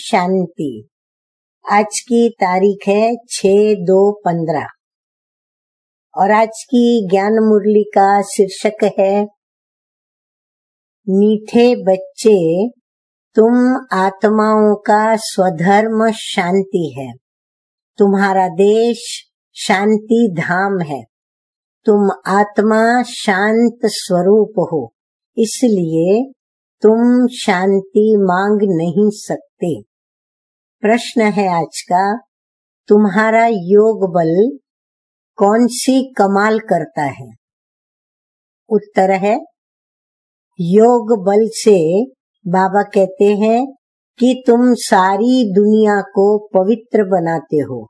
शांति आज की तारीख है छ दो पंद्रह और आज की ज्ञान मुरली का शीर्षक है मीठे बच्चे तुम आत्माओं का स्वधर्म शांति है तुम्हारा देश शांति धाम है तुम आत्मा शांत स्वरूप हो इसलिए तुम शांति मांग नहीं सकते प्रश्न है आज का तुम्हारा योग बल कौन सी कमाल करता है उत्तर है योग बल से बाबा कहते हैं कि तुम सारी दुनिया को पवित्र बनाते हो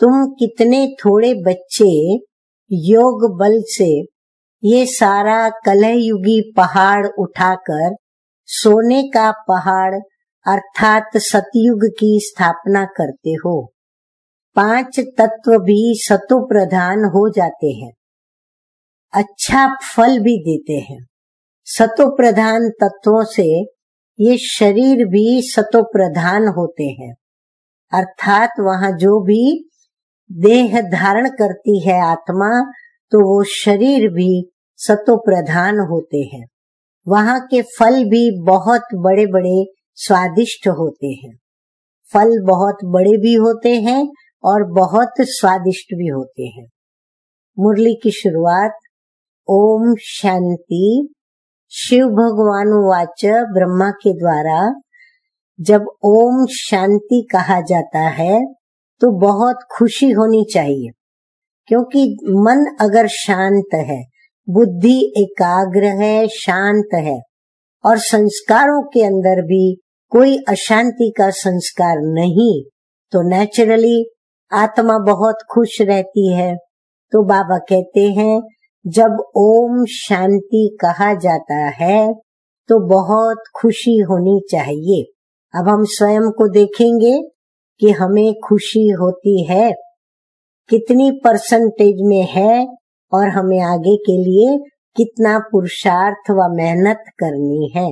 तुम कितने थोड़े बच्चे योग बल से ये सारा कलयुगी पहाड़ उठाकर सोने का पहाड़ अर्थात सतयुग की स्थापना करते हो पांच तत्व भी सतो प्रधान हो जाते हैं अच्छा फल भी देते हैं सतो प्रधान तत्वों से ये शरीर भी सतो प्रधान होते हैं अर्थात वहां जो भी देह धारण करती है आत्मा तो वो शरीर भी सतो प्रधान होते हैं वहाँ के फल भी बहुत बड़े बड़े स्वादिष्ट होते हैं फल बहुत बड़े भी होते हैं और बहुत स्वादिष्ट भी होते हैं मुरली की शुरुआत ओम शांति शिव भगवान वाच ब्रह्मा के द्वारा जब ओम शांति कहा जाता है तो बहुत खुशी होनी चाहिए क्योंकि मन अगर शांत है बुद्धि एकाग्र है शांत है और संस्कारों के अंदर भी कोई अशांति का संस्कार नहीं तो नेचुरली आत्मा बहुत खुश रहती है तो बाबा कहते हैं जब ओम शांति कहा जाता है तो बहुत खुशी होनी चाहिए अब हम स्वयं को देखेंगे कि हमें खुशी होती है कितनी परसेंटेज में है और हमें आगे के लिए कितना पुरुषार्थ व मेहनत करनी है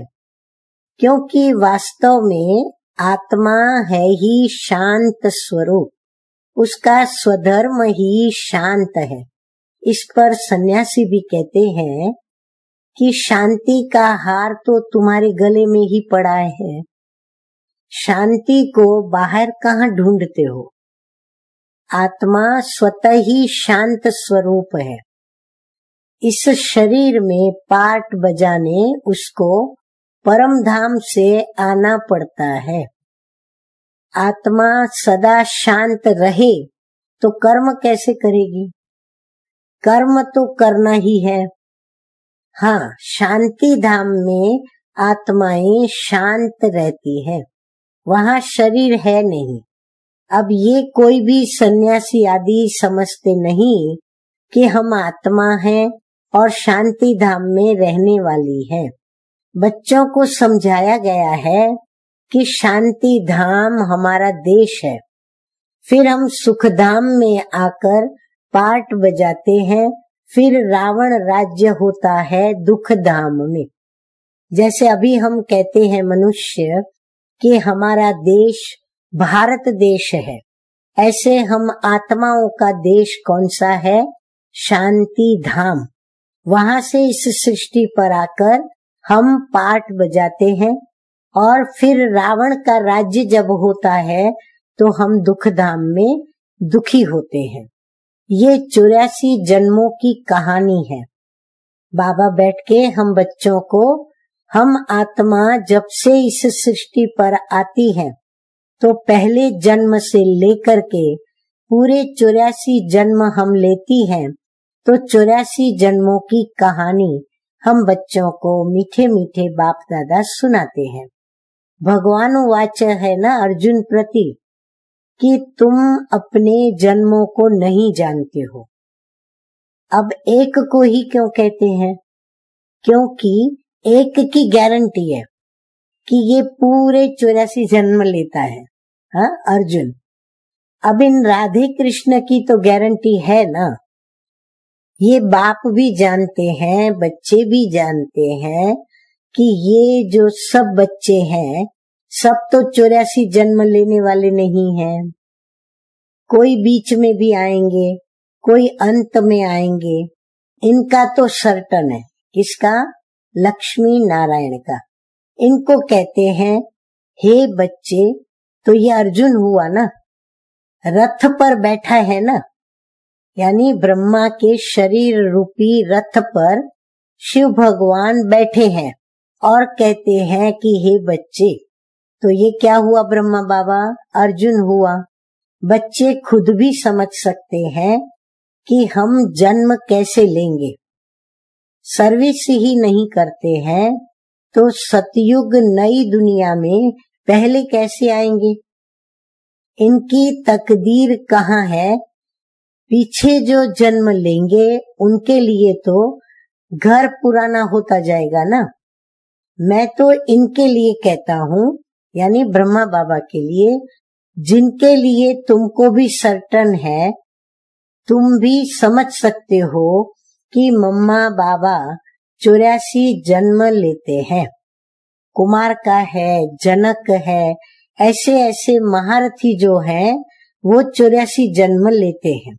क्योंकि वास्तव में आत्मा है ही शांत स्वरूप उसका स्वधर्म ही शांत है इस पर सन्यासी भी कहते हैं कि शांति का हार तो तुम्हारे गले में ही पड़ा है शांति को बाहर कहा ढूंढते हो आत्मा स्वतः ही शांत स्वरूप है इस शरीर में पाठ बजाने उसको परम धाम से आना पड़ता है आत्मा सदा शांत रहे तो कर्म कैसे करेगी कर्म तो करना ही है हाँ शांति धाम में आत्माएं शांत रहती है वहाँ शरीर है नहीं अब ये कोई भी सन्यासी आदि समझते नहीं कि हम आत्मा हैं और शांति धाम में रहने वाली है बच्चों को समझाया गया है कि शांति धाम हमारा देश है फिर हम सुख धाम में आकर पाठ बजाते हैं फिर रावण राज्य होता है दुख धाम में जैसे अभी हम कहते हैं मनुष्य कि हमारा देश भारत देश है ऐसे हम आत्माओं का देश कौन सा है शांति धाम वहां से इस सृष्टि पर आकर हम पाठ बजाते हैं और फिर रावण का राज्य जब होता है तो हम दुख धाम में दुखी होते हैं ये चौरासी जन्मों की कहानी है बाबा बैठ के हम बच्चों को हम आत्मा जब से इस सृष्टि पर आती है तो पहले जन्म से लेकर के पूरे चौरासी जन्म हम लेती हैं तो चौरासी जन्मों की कहानी हम बच्चों को मीठे मीठे बाप दादा सुनाते हैं भगवान वाच है ना अर्जुन प्रति कि तुम अपने जन्मों को नहीं जानते हो अब एक को ही क्यों कहते हैं क्योंकि एक की गारंटी है कि ये पूरे चौरासी जन्म लेता है हा? अर्जुन अब इन राधे कृष्ण की तो गारंटी है ना ये बाप भी जानते हैं बच्चे भी जानते हैं कि ये जो सब बच्चे हैं सब तो चौरासी जन्म लेने वाले नहीं हैं कोई बीच में भी आएंगे कोई अंत में आएंगे इनका तो सर्टन है किसका लक्ष्मी नारायण का इनको कहते हैं हे बच्चे तो ये अर्जुन हुआ ना रथ पर बैठा है ना यानी ब्रह्मा के शरीर रूपी रथ पर शिव भगवान बैठे हैं और कहते हैं कि हे बच्चे तो ये क्या हुआ ब्रह्मा बाबा अर्जुन हुआ बच्चे खुद भी समझ सकते हैं कि हम जन्म कैसे लेंगे सर्विस ही नहीं करते हैं तो सतयुग नई दुनिया में पहले कैसे आएंगे इनकी तकदीर कहाँ है पीछे जो जन्म लेंगे उनके लिए तो घर पुराना होता जाएगा ना मैं तो इनके लिए कहता हूँ यानी ब्रह्मा बाबा के लिए जिनके लिए तुमको भी सर्टन है तुम भी समझ सकते हो कि मम्मा बाबा चौरासी जन्म लेते हैं कुमार का है जनक है ऐसे ऐसे महारथी जो हैं वो चौरासी जन्म लेते हैं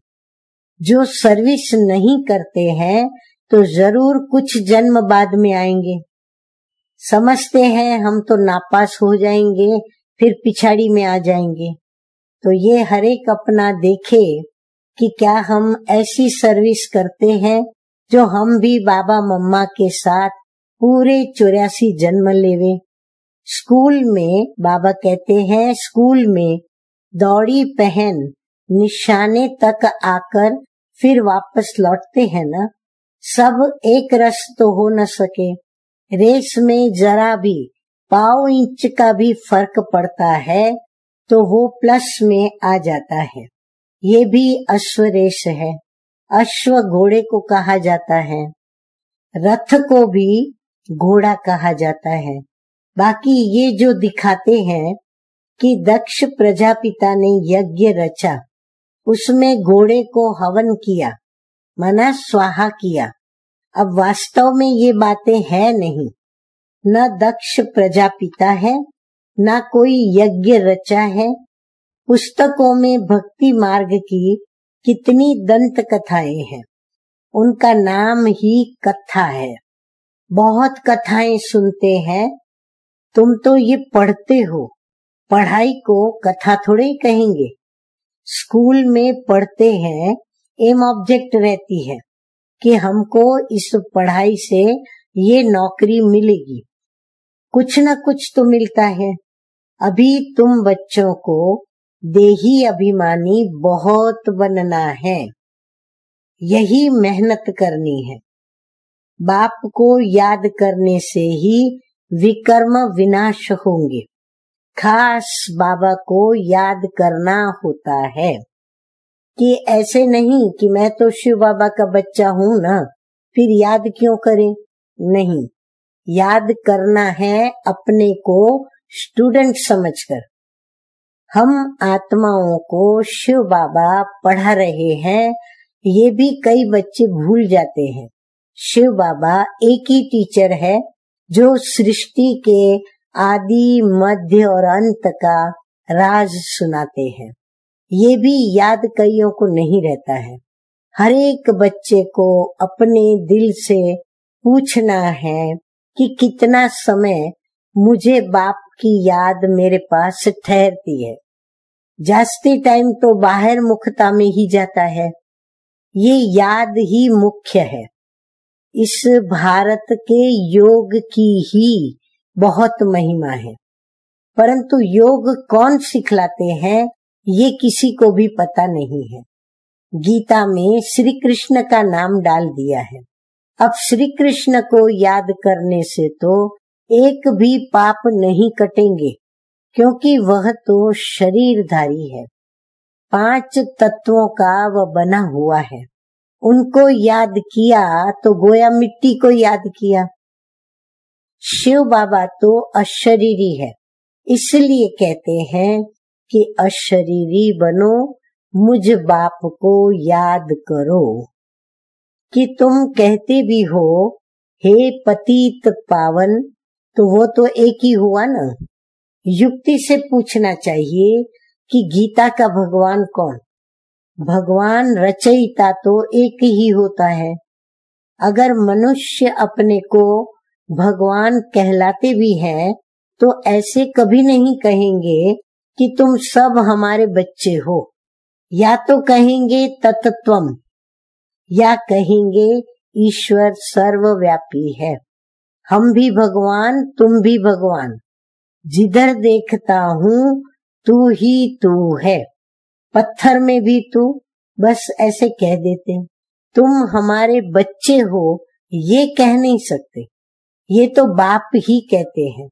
जो सर्विस नहीं करते हैं तो जरूर कुछ जन्म बाद में आएंगे समझते हैं हम तो नापास हो जाएंगे फिर पिछाड़ी में आ जाएंगे तो ये हरेक अपना देखे कि क्या हम ऐसी सर्विस करते हैं जो हम भी बाबा मम्मा के साथ पूरे चौरासी जन्म लेवे स्कूल में बाबा कहते हैं स्कूल में दौड़ी पहन निशाने तक आकर फिर वापस लौटते हैं ना सब एक रस तो हो न सके रेस में जरा भी पाव इंच का भी फर्क पड़ता है तो वो प्लस में आ जाता है ये भी अश्व रेस है अश्व घोड़े को कहा जाता है रथ को भी घोड़ा कहा जाता है बाकी ये जो दिखाते हैं कि दक्ष प्रजापिता ने यज्ञ रचा उसमें घोड़े को हवन किया मना स्वाहा किया अब वास्तव में ये बातें है नहीं न दक्ष प्रजापिता है न कोई यज्ञ रचा है पुस्तकों में भक्ति मार्ग की कितनी दंत कथाएं हैं उनका नाम ही कथा है बहुत कथाएं सुनते हैं तुम तो ये पढ़ते हो पढ़ाई को कथा थोड़े कहेंगे स्कूल में पढ़ते हैं एम ऑब्जेक्ट रहती है कि हमको इस पढ़ाई से ये नौकरी मिलेगी कुछ ना कुछ तो मिलता है अभी तुम बच्चों को देही अभिमानी बहुत बनना है यही मेहनत करनी है बाप को याद करने से ही विकर्म विनाश होंगे खास बाबा को याद करना होता है कि ऐसे नहीं कि मैं तो शिव बाबा का बच्चा हूं ना फिर याद क्यों करें नहीं याद करना है अपने को स्टूडेंट समझकर हम आत्माओं को शिव बाबा पढ़ा रहे हैं ये भी कई बच्चे भूल जाते हैं शिव बाबा एक ही टीचर है जो सृष्टि के आदि मध्य और अंत का राज सुनाते हैं ये भी याद कईयों को नहीं रहता है हर एक बच्चे को अपने दिल से पूछना है कि कितना समय मुझे बाप की याद मेरे पास ठहरती है जास्ती टाइम तो बाहर मुखता में ही जाता है ये याद ही मुख्य है इस भारत के योग की ही बहुत महिमा है परंतु योग कौन सिखलाते हैं ये किसी को भी पता नहीं है गीता में श्री कृष्ण का नाम डाल दिया है अब श्री कृष्ण को याद करने से तो एक भी पाप नहीं कटेंगे क्योंकि वह तो शरीरधारी है पांच तत्वों का वह बना हुआ है उनको याद किया तो गोया मिट्टी को याद किया शिव बाबा तो अशरीरी है इसलिए कहते हैं कि अशरीरी बनो मुझ बाप को याद करो कि तुम कहते भी हो हे पतित पावन तो वो तो एक ही हुआ ना युक्ति से पूछना चाहिए कि गीता का भगवान कौन भगवान रचयिता तो एक ही होता है अगर मनुष्य अपने को भगवान कहलाते भी हैं तो ऐसे कभी नहीं कहेंगे कि तुम सब हमारे बच्चे हो या तो कहेंगे तत्त्वम या कहेंगे ईश्वर सर्वव्यापी है हम भी भगवान तुम भी भगवान जिधर देखता हूँ तू ही तू है पत्थर में भी तू बस ऐसे कह देते तुम हमारे बच्चे हो ये कह नहीं सकते ये तो बाप ही कहते हैं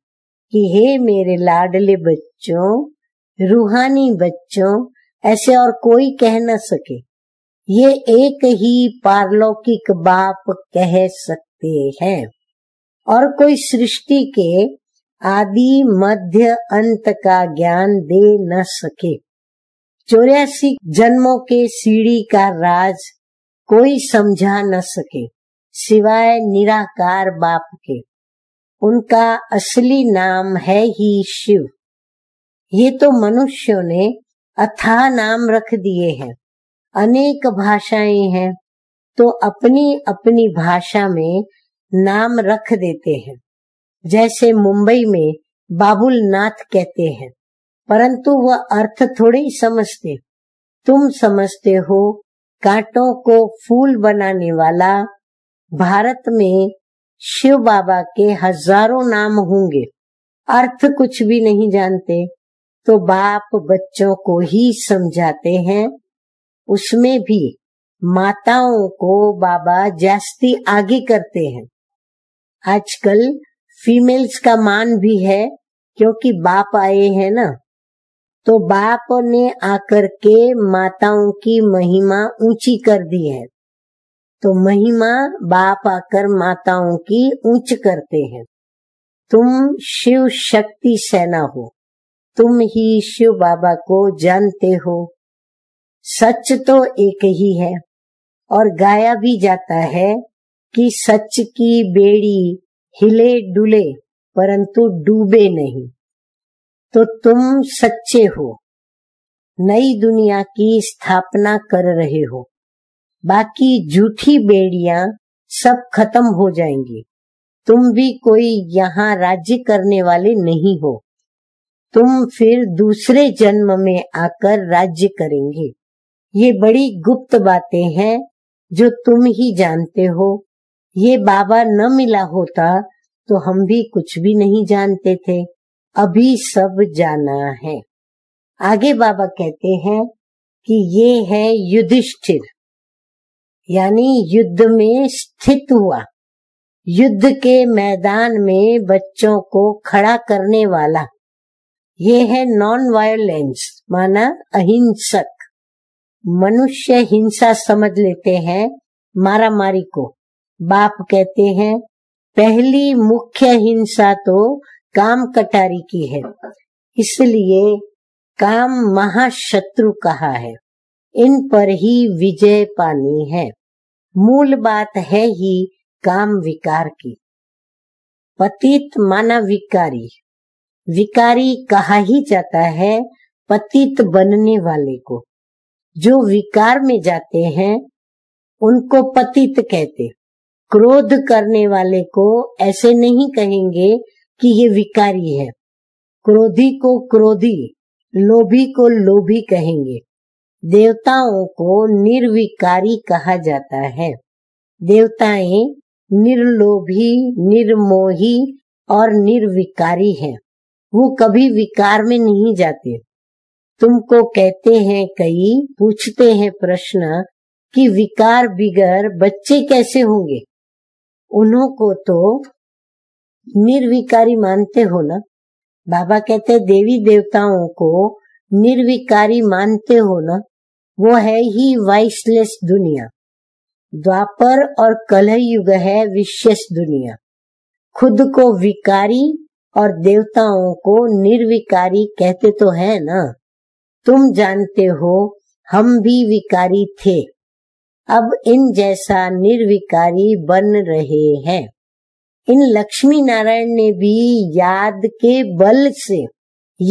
कि हे मेरे लाडले बच्चों रूहानी बच्चों ऐसे और कोई कह न सके ये एक ही पारलौकिक बाप कह सकते हैं और कोई सृष्टि के आदि मध्य अंत का ज्ञान दे न सके चौरासी जन्मों के सीढ़ी का राज कोई समझा न सके सिवाय निराकार बाप के उनका असली नाम है ही शिव ये तो मनुष्यों ने अथाह नाम रख दिए हैं अनेक भाषाएं हैं तो अपनी अपनी भाषा में नाम रख देते हैं जैसे मुंबई में बाबुल नाथ कहते हैं परंतु वह अर्थ थोड़े ही समझते तुम समझते हो कांटों को फूल बनाने वाला भारत में शिव बाबा के हजारों नाम होंगे अर्थ कुछ भी नहीं जानते तो बाप बच्चों को ही समझाते हैं उसमें भी माताओं को बाबा जास्ती आगे करते हैं आजकल फीमेल्स का मान भी है क्योंकि बाप आए हैं ना तो बाप ने आकर के माताओं की महिमा ऊंची कर दी है तो महिमा बाप आकर माताओं की ऊंच करते हैं तुम शिव शक्ति सेना हो तुम ही शिव बाबा को जानते हो सच तो एक ही है और गाया भी जाता है कि सच की बेड़ी हिले डुले परंतु डूबे नहीं तो तुम सच्चे हो नई दुनिया की स्थापना कर रहे हो बाकी झूठी बेड़िया सब खत्म हो जाएंगी तुम भी कोई यहाँ राज्य करने वाले नहीं हो तुम फिर दूसरे जन्म में आकर राज्य करेंगे ये बड़ी गुप्त बातें हैं जो तुम ही जानते हो ये बाबा न मिला होता तो हम भी कुछ भी नहीं जानते थे अभी सब जाना है आगे बाबा कहते हैं कि ये है युधिष्ठिर यानी युद्ध में स्थित हुआ युद्ध के मैदान में बच्चों को खड़ा करने वाला ये है नॉन वायलेंस माना अहिंसक मनुष्य हिंसा समझ लेते हैं मारा मारी को बाप कहते हैं पहली मुख्य हिंसा तो काम कटारी की है इसलिए काम महाशत्रु कहा है इन पर ही विजय पानी है मूल बात है ही काम विकार की पतित माना विकारी विकारी कहा ही जाता है पतित बनने वाले को जो विकार में जाते हैं उनको पतित कहते क्रोध करने वाले को ऐसे नहीं कहेंगे कि ये विकारी है क्रोधी को क्रोधी लोभी को लोभी कहेंगे देवताओं को निर्विकारी कहा जाता है देवताएं निर्लोभी निर्मोही और निर्विकारी हैं। वो कभी विकार में नहीं जाते तुमको कहते हैं कई पूछते हैं प्रश्न कि विकार बिगर बच्चे कैसे होंगे उन्हों को तो निर्विकारी मानते हो ना बाबा कहते देवी देवताओं को निर्विकारी मानते हो ना वो है ही वाइसलेस दुनिया द्वापर और कलह युग है विशेष दुनिया खुद को विकारी और देवताओं को निर्विकारी कहते तो है ना तुम जानते हो हम भी विकारी थे अब इन जैसा निर्विकारी बन रहे हैं इन लक्ष्मी नारायण ने भी याद के बल से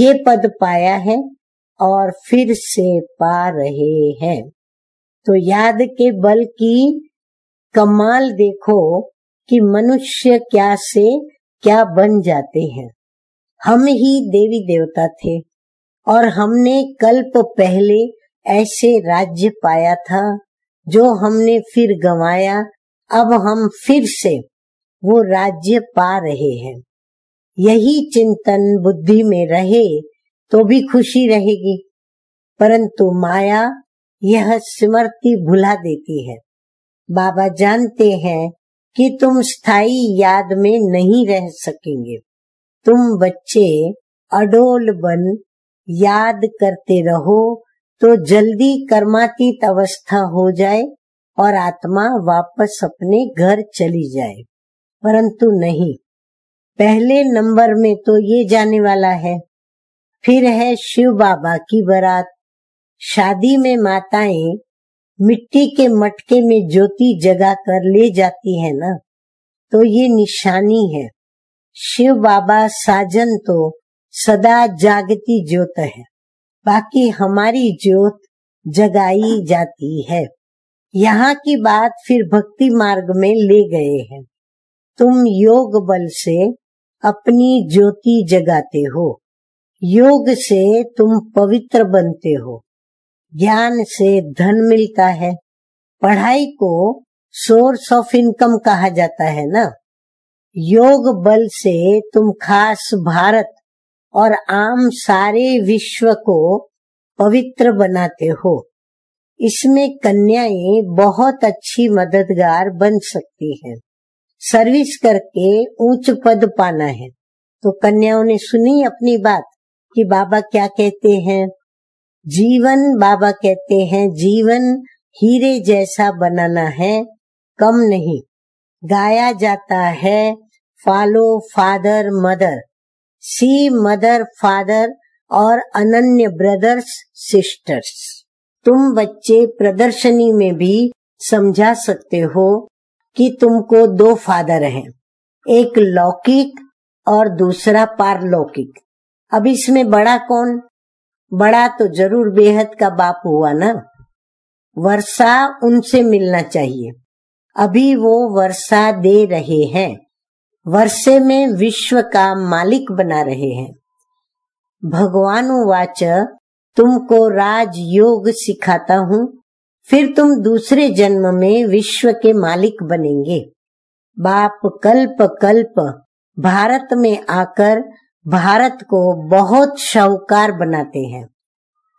ये पद पाया है और फिर से पा रहे हैं तो याद के बल की कमाल देखो कि मनुष्य क्या से क्या बन जाते हैं हम ही देवी देवता थे और हमने कल्प पहले ऐसे राज्य पाया था जो हमने फिर गवाया अब हम फिर से वो राज्य पा रहे हैं यही चिंतन बुद्धि में रहे तो भी खुशी रहेगी परंतु माया यह स्मृति भुला देती है बाबा जानते हैं कि तुम स्थाई याद में नहीं रह सकेंगे तुम बच्चे अडोल बन याद करते रहो तो जल्दी कर्मातीत अवस्था हो जाए और आत्मा वापस अपने घर चली जाए परंतु नहीं पहले नंबर में तो ये जाने वाला है फिर है शिव बाबा की बरात शादी में माताएं मिट्टी के मटके में ज्योति जगा कर ले जाती है ना तो ये निशानी है शिव बाबा साजन तो सदा जागती ज्योत है बाकी हमारी ज्योत जगाई जाती है यहाँ की बात फिर भक्ति मार्ग में ले गए हैं तुम योग बल से अपनी ज्योति जगाते हो योग से तुम पवित्र बनते हो ज्ञान से धन मिलता है पढ़ाई को सोर्स ऑफ इनकम कहा जाता है ना योग बल से तुम खास भारत और आम सारे विश्व को पवित्र बनाते हो इसमें कन्याएं बहुत अच्छी मददगार बन सकती हैं। सर्विस करके ऊंच पद पाना है तो कन्याओं ने सुनी अपनी बात कि बाबा क्या कहते हैं जीवन बाबा कहते हैं जीवन हीरे जैसा बनाना है कम नहीं गाया जाता है फॉलो फादर मदर सी मदर फादर और अनन्य ब्रदर्स सिस्टर्स तुम बच्चे प्रदर्शनी में भी समझा सकते हो कि तुमको दो फादर हैं एक लौकिक और दूसरा पारलौकिक अब इसमें बड़ा कौन बड़ा तो जरूर बेहद का बाप हुआ ना वर्षा उनसे मिलना चाहिए अभी वो वर्षा दे रहे हैं वर्षे में विश्व का मालिक बना रहे हैं वाच तुमको राज योग सिखाता हूँ फिर तुम दूसरे जन्म में विश्व के मालिक बनेंगे बाप कल्प कल्प भारत में आकर भारत को बहुत शाहूकार बनाते हैं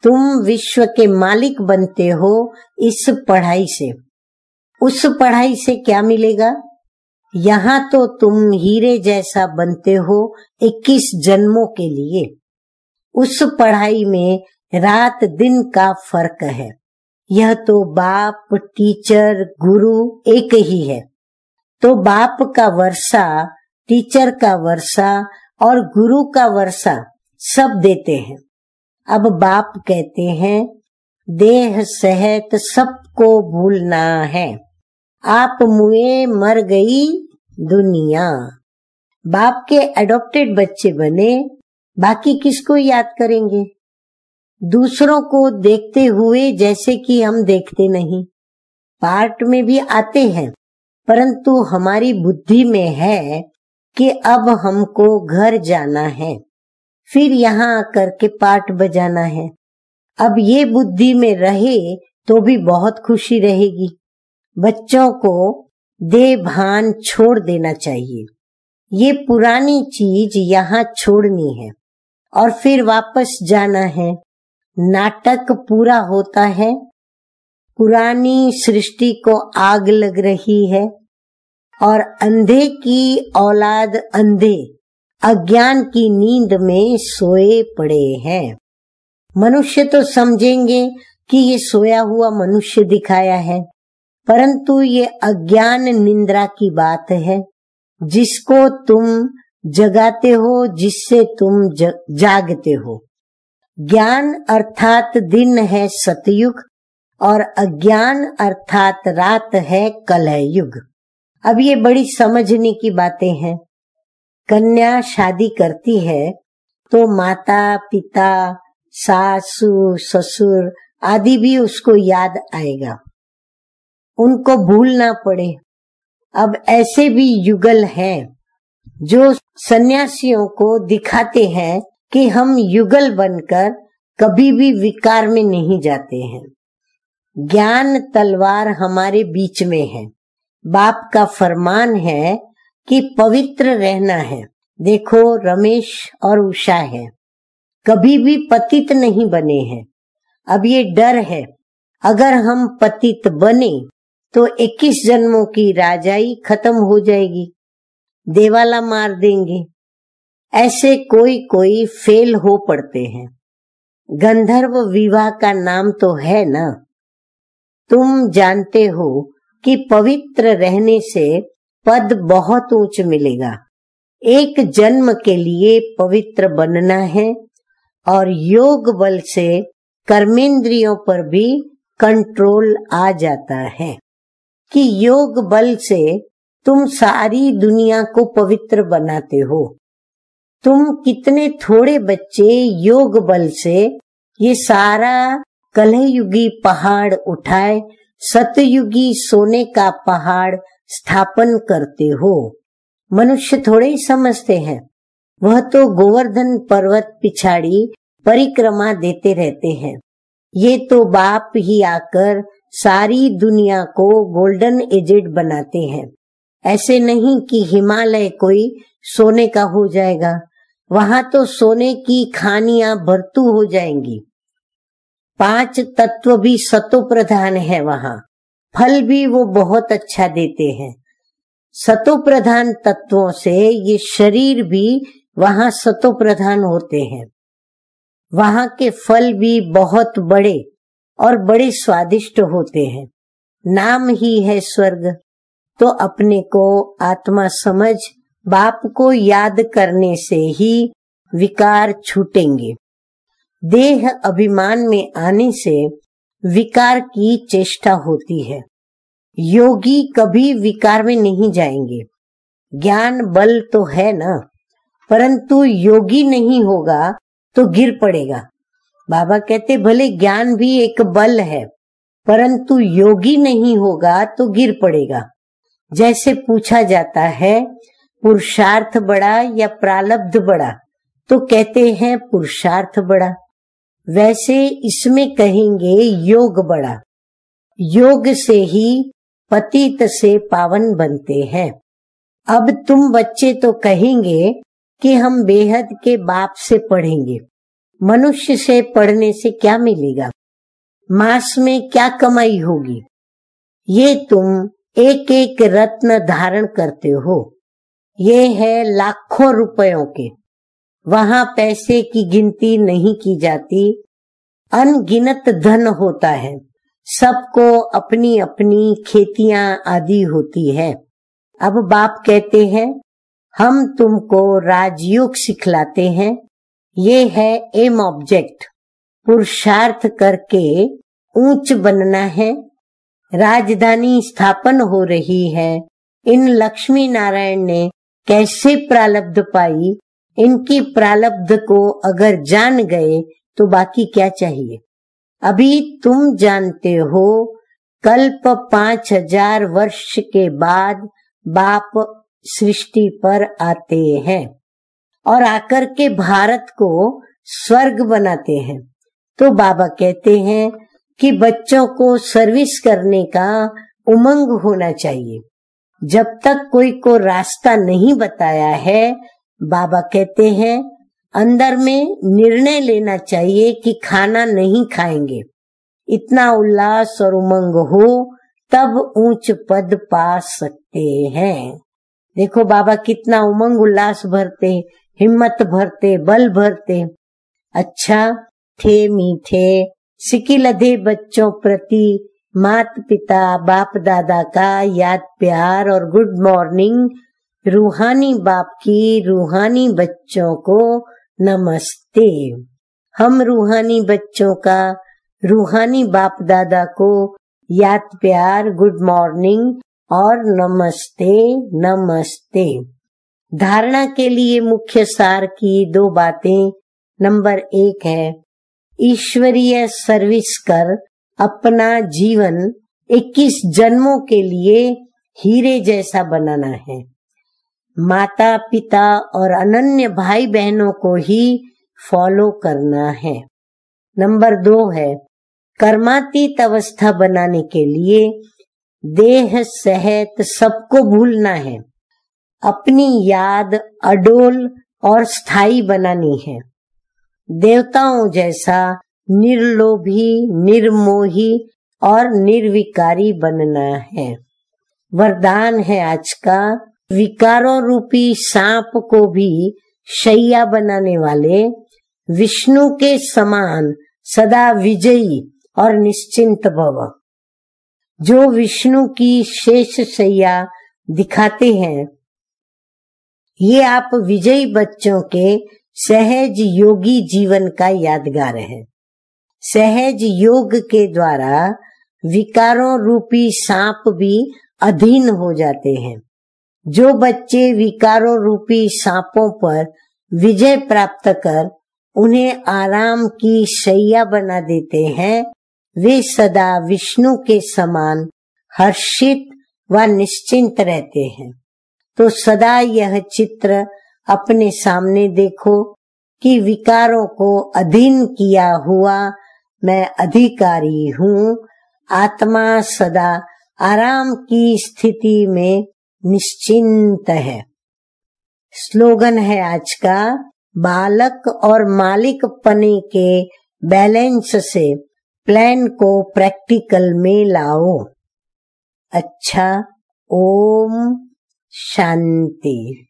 तुम विश्व के मालिक बनते हो इस पढ़ाई से उस पढ़ाई से क्या मिलेगा यहाँ तो तुम हीरे जैसा बनते हो 21 जन्मों के लिए उस पढ़ाई में रात दिन का फर्क है यह तो बाप टीचर गुरु एक ही है तो बाप का वर्षा टीचर का वर्षा और गुरु का वर्षा सब देते हैं अब बाप कहते हैं देह सहत सबको भूलना है आप मुए मर गई दुनिया बाप के अडॉप्टेड बच्चे बने बाकी किसको याद करेंगे दूसरों को देखते हुए जैसे कि हम देखते नहीं पार्ट में भी आते हैं परंतु हमारी बुद्धि में है कि अब हमको घर जाना है फिर यहाँ आकर के पाठ बजाना है अब ये बुद्धि में रहे तो भी बहुत खुशी रहेगी बच्चों को दे भान छोड़ देना चाहिए ये पुरानी चीज यहाँ छोड़नी है और फिर वापस जाना है नाटक पूरा होता है पुरानी सृष्टि को आग लग रही है और अंधे की औलाद अंधे अज्ञान की नींद में सोए पड़े हैं मनुष्य तो समझेंगे कि ये सोया हुआ मनुष्य दिखाया है परंतु ये अज्ञान निंद्रा की बात है जिसको तुम जगाते हो जिससे तुम जागते हो ज्ञान अर्थात दिन है सतयुग और अज्ञान अर्थात रात है कलयुग अब ये बड़ी समझने की बातें हैं कन्या शादी करती है तो माता पिता सासू ससुर आदि भी उसको याद आएगा उनको भूलना पड़े अब ऐसे भी युगल हैं जो सन्यासियों को दिखाते हैं कि हम युगल बनकर कभी भी विकार में नहीं जाते हैं ज्ञान तलवार हमारे बीच में है बाप का फरमान है कि पवित्र रहना है देखो रमेश और उषा है कभी भी पतित नहीं बने हैं अब ये डर है अगर हम पतित बने तो 21 जन्मों की राजाई खत्म हो जाएगी देवाला मार देंगे ऐसे कोई कोई फेल हो पड़ते हैं गंधर्व विवाह का नाम तो है ना तुम जानते हो कि पवित्र रहने से पद बहुत ऊंच मिलेगा एक जन्म के लिए पवित्र बनना है और योग बल से कर्मेंद्रियों पर भी कंट्रोल आ जाता है कि योग बल से तुम सारी दुनिया को पवित्र बनाते हो तुम कितने थोड़े बच्चे योग बल से ये सारा कलयुगी पहाड़ उठाए सतयुगी सोने का पहाड़ स्थापन करते हो मनुष्य थोड़े ही समझते हैं वह तो गोवर्धन पर्वत पिछाड़ी परिक्रमा देते रहते हैं ये तो बाप ही आकर सारी दुनिया को गोल्डन एजेड बनाते हैं ऐसे नहीं कि हिमालय कोई सोने का हो जाएगा वहां तो सोने की खानिया भरतू हो जाएंगी पांच तत्व भी सतो प्रधान है वहां फल भी वो बहुत अच्छा देते हैं सतो प्रधान तत्वों से ये शरीर भी वहां सतो प्रधान होते हैं वहां के फल भी बहुत बड़े और बड़े स्वादिष्ट होते हैं नाम ही है स्वर्ग तो अपने को आत्मा समझ बाप को याद करने से ही विकार छूटेंगे देह अभिमान में आने से विकार की चेष्टा होती है योगी कभी विकार में नहीं जाएंगे ज्ञान बल तो है ना परंतु योगी नहीं होगा तो गिर पड़ेगा बाबा कहते भले ज्ञान भी एक बल है परंतु योगी नहीं होगा तो गिर पड़ेगा जैसे पूछा जाता है पुरुषार्थ बड़ा या प्रालब्ध बड़ा तो कहते हैं पुरुषार्थ बड़ा वैसे इसमें कहेंगे योग बड़ा योग से ही पतित से पावन बनते हैं अब तुम बच्चे तो कहेंगे कि हम बेहद के बाप से पढ़ेंगे मनुष्य से पढ़ने से क्या मिलेगा मास में क्या कमाई होगी ये तुम एक एक रत्न धारण करते हो ये है लाखों रुपयों के वहां पैसे की गिनती नहीं की जाती अनगिनत धन होता है सबको अपनी अपनी खेतियां आदि होती है अब बाप कहते हैं हम तुमको राजयोग सिखलाते हैं ये है एम ऑब्जेक्ट पुरुषार्थ करके ऊंच बनना है राजधानी स्थापन हो रही है इन लक्ष्मी नारायण ने कैसे प्रलब्ध पाई इनकी प्रालब्ध को अगर जान गए तो बाकी क्या चाहिए अभी तुम जानते हो कल्प पांच हजार वर्ष के बाद बाप सृष्टि पर आते हैं और आकर के भारत को स्वर्ग बनाते हैं तो बाबा कहते हैं कि बच्चों को सर्विस करने का उमंग होना चाहिए जब तक कोई को रास्ता नहीं बताया है बाबा कहते हैं अंदर में निर्णय लेना चाहिए कि खाना नहीं खाएंगे इतना उल्लास और उमंग हो तब ऊंच पद पा सकते हैं देखो बाबा कितना उमंग उल्लास भरते हिम्मत भरते बल भरते अच्छा थे मीठे सिकी लधे बच्चों प्रति मात पिता बाप दादा का याद प्यार और गुड मॉर्निंग रूहानी बाप की रूहानी बच्चों को नमस्ते हम रूहानी बच्चों का रूहानी बाप दादा को याद प्यार गुड मॉर्निंग और नमस्ते नमस्ते धारणा के लिए मुख्य सार की दो बातें नंबर एक है ईश्वरीय सर्विस कर अपना जीवन 21 जन्मों के लिए हीरे जैसा बनाना है माता पिता और अनन्य भाई बहनों को ही फॉलो करना है नंबर दो है कर्मातीत अवस्था बनाने के लिए देह सहत सबको भूलना है अपनी याद अडोल और स्थायी बनानी है देवताओं जैसा निर्लोभी निर्मोही और निर्विकारी बनना है वरदान है आज का विकारों रूपी सांप को भी शैया बनाने वाले विष्णु के समान सदा विजयी और निश्चिंत भव जो विष्णु की शेष शैया दिखाते हैं ये आप विजयी बच्चों के सहज योगी जीवन का यादगार है सहज योग के द्वारा विकारों रूपी सांप भी अधीन हो जाते हैं जो बच्चे विकारों रूपी सांपों पर विजय प्राप्त कर उन्हें आराम की शैया बना देते हैं वे सदा विष्णु के समान हर्षित व निश्चिंत रहते हैं तो सदा यह चित्र अपने सामने देखो कि विकारों को अधीन किया हुआ मैं अधिकारी हूँ आत्मा सदा आराम की स्थिति में निश्चिंत है स्लोगन है आज का बालक और मालिक पने के बैलेंस से प्लान को प्रैक्टिकल में लाओ अच्छा ओम शांति